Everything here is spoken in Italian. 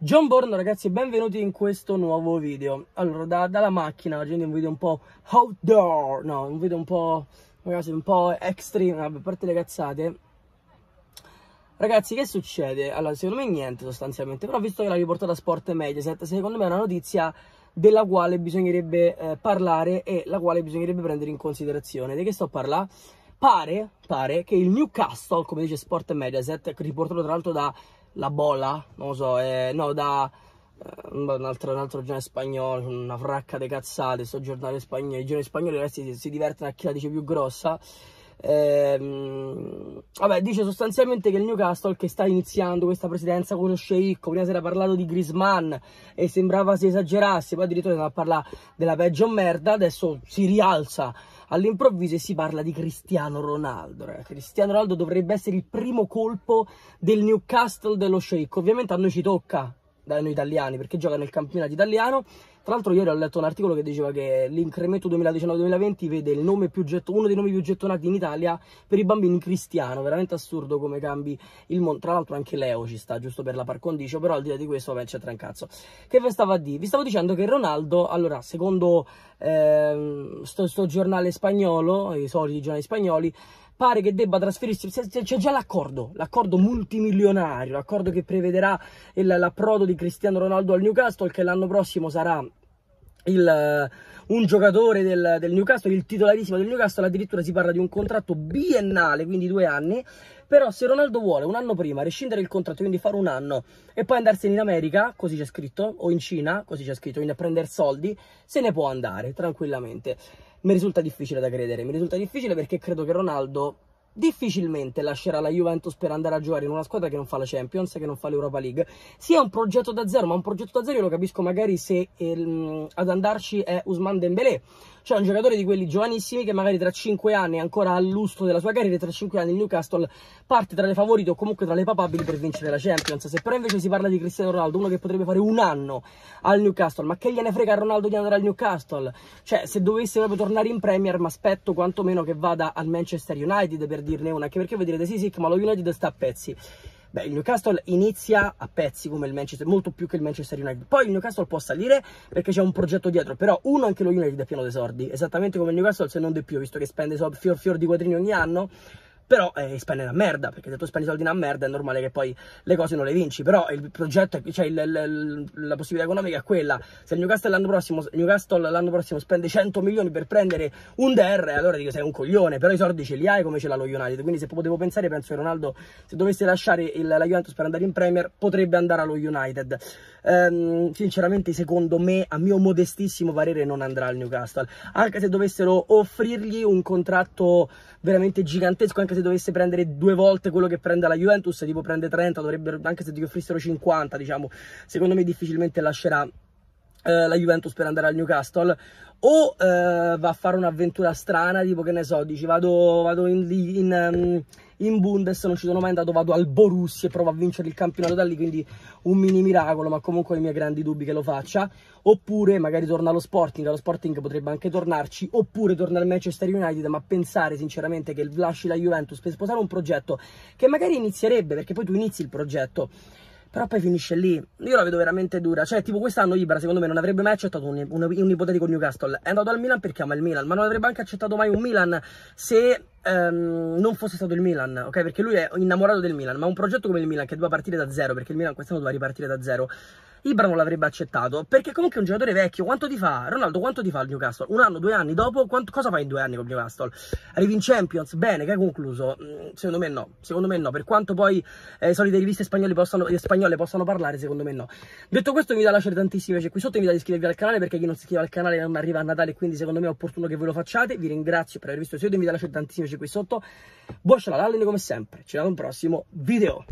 John Born ragazzi e benvenuti in questo nuovo video Allora da, dalla macchina oggi un video un po' outdoor No un video un po' ragazzi un po' extreme A parte le cazzate Ragazzi che succede? Allora secondo me niente sostanzialmente Però visto che l'ha riportata Sport Mediaset Secondo me è una notizia della quale bisognerebbe eh, parlare E la quale bisognerebbe prendere in considerazione Di che sto parlando? Pare, pare che il Newcastle, come dice Sport Mediaset, riportato tra l'altro da la bola, non lo so, è, eh, no, da eh, un, altro, un altro giornale spagnolo, una fracca di cazzate, sto giornale spagnolo, i giornali spagnoli ragazzi si, si divertono a chi la dice più grossa. Ehm, vabbè, dice sostanzialmente che il Newcastle che sta iniziando questa presidenza con lo sceicco. Prima si era parlato di Grisman e sembrava si esagerasse, poi addirittura si a parlare della peggio merda. Adesso si rialza all'improvviso si parla di Cristiano Ronaldo. Ragazzi. Cristiano Ronaldo dovrebbe essere il primo colpo del Newcastle dello Sheikh. Ovviamente a noi ci tocca, da noi italiani, perché gioca nel campionato italiano tra l'altro ieri ho letto un articolo che diceva che l'incremento 2019-2020 vede getto, uno dei nomi più gettonati in Italia per i bambini cristiano, veramente assurdo come cambi il mondo. Tra l'altro anche Leo ci sta, giusto per la par condicio, però al di là di questo vabbè c'è trancazzo. Che vi stavo a dire? Vi stavo dicendo che Ronaldo, allora, secondo eh, giornale spagnolo, i soliti giornali spagnoli, pare che debba trasferirsi, c'è già l'accordo, l'accordo multimilionario, l'accordo che prevederà l'approdo di Cristiano Ronaldo al Newcastle che l'anno prossimo sarà il, eh, un giocatore del, del, Newcastle, il titolarissimo del Newcastle, addirittura si parla di un contratto biennale, quindi due anni, però se Ronaldo vuole un anno prima rescindere il contratto, quindi fare un anno e poi andarsene in America, così c'è scritto, o in Cina, così c'è scritto, quindi a prendere soldi, se ne può andare tranquillamente. Mi risulta difficile da credere, mi risulta difficile perché credo che Ronaldo difficilmente lascerà la Juventus per andare a giocare in una squadra che non fa la Champions, che non fa l'Europa League. Sia un progetto da zero, ma un progetto da zero io lo capisco magari se ehm, ad andarci è Usman Dembélé cioè un giocatore di quelli giovanissimi che magari tra 5 anni, ancora al lustro della sua carriera, tra 5 anni il Newcastle parte tra le favorite o comunque tra le papabili per vincere la Champions. Se però invece si parla di Cristiano Ronaldo, uno che potrebbe fare un anno al Newcastle, ma che gliene frega Ronaldo di andare al Newcastle? Cioè se dovesse proprio tornare in Premier, ma aspetto quantomeno che vada al Manchester United per dirne una, anche perché vedrete sì sì, ma lo United sta a pezzi. Beh, il Newcastle inizia a pezzi come il Manchester, molto più che il Manchester United. Poi il Newcastle può salire perché c'è un progetto dietro, però uno anche lo United è pieno di soldi, esattamente come il Newcastle se non di più, visto che spende soldi fior fior di quadrini ogni anno però eh, spendi una merda, perché se tu spendi soldi una merda è normale che poi le cose non le vinci, però il progetto, cioè il, il, la possibilità economica è quella, se il Newcastle l'anno prossimo, Newcastle l'anno prossimo spende 100 milioni per prendere un DR, allora dico sei un coglione, però i soldi ce li hai come ce l'ha lo United, quindi se potevo pensare penso che Ronaldo se dovesse lasciare il, la Juventus per andare in Premier potrebbe andare allo United, ehm, sinceramente secondo me a mio modestissimo parere non andrà al Newcastle, anche se dovessero offrirgli un contratto veramente gigantesco, anche se se dovesse prendere due volte quello che prende la Juventus, tipo prende 30, dovrebbero, anche se ti offrissero 50, diciamo, secondo me difficilmente lascerà eh, la Juventus per andare al Newcastle o eh, va a fare un'avventura strana tipo che ne so dici vado, vado in, in, ehm, in, Bundes non ci sono mai andato vado al Borussia e provo a vincere il campionato da lì quindi un mini miracolo ma comunque ho i miei grandi dubbi che lo faccia oppure magari torna allo Sporting allo Sporting potrebbe anche tornarci oppure torna al Manchester United ma pensare sinceramente che lasci la Juventus per sposare un progetto che magari inizierebbe perché poi tu inizi il progetto però poi finisce lì. Io la vedo veramente dura. Cioè, tipo, quest'anno Ibra, secondo me, non avrebbe mai accettato un, un, un ipotetico Newcastle. È andato al Milan perché ama il Milan, ma non avrebbe anche accettato mai un Milan se Um, non fosse stato il Milan, ok? Perché lui è innamorato del Milan, ma un progetto come il Milan che doveva partire da zero, perché il Milan quest'anno doveva ripartire da zero, Ibra non l'avrebbe accettato perché comunque è un giocatore vecchio. Quanto ti fa? Ronaldo, quanto ti fa il Newcastle? Un anno, due anni dopo? Quanto, cosa fai in due anni con il Newcastle? Arrivi in Champions? Bene, che hai concluso? Mm, secondo me no. Secondo me no. Per quanto poi eh, solite riviste spagnole possano, spagnole possano parlare, secondo me no. Detto questo, vi invito la lasciare tantissimi piace qui sotto. Vi invito ad iscrivervi al canale perché chi non si iscrive al canale non arriva a Natale. Quindi, secondo me è opportuno che voi lo facciate. Vi ringrazio per aver visto il video. Vi invito a lasciare tantissimi piace qui sotto. Buon ciao, shalalaline come sempre. Ci vediamo al prossimo video.